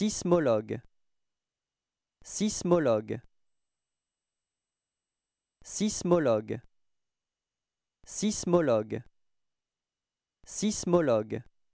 Sismologue Sismologue Sismologue Sismologue Sismologue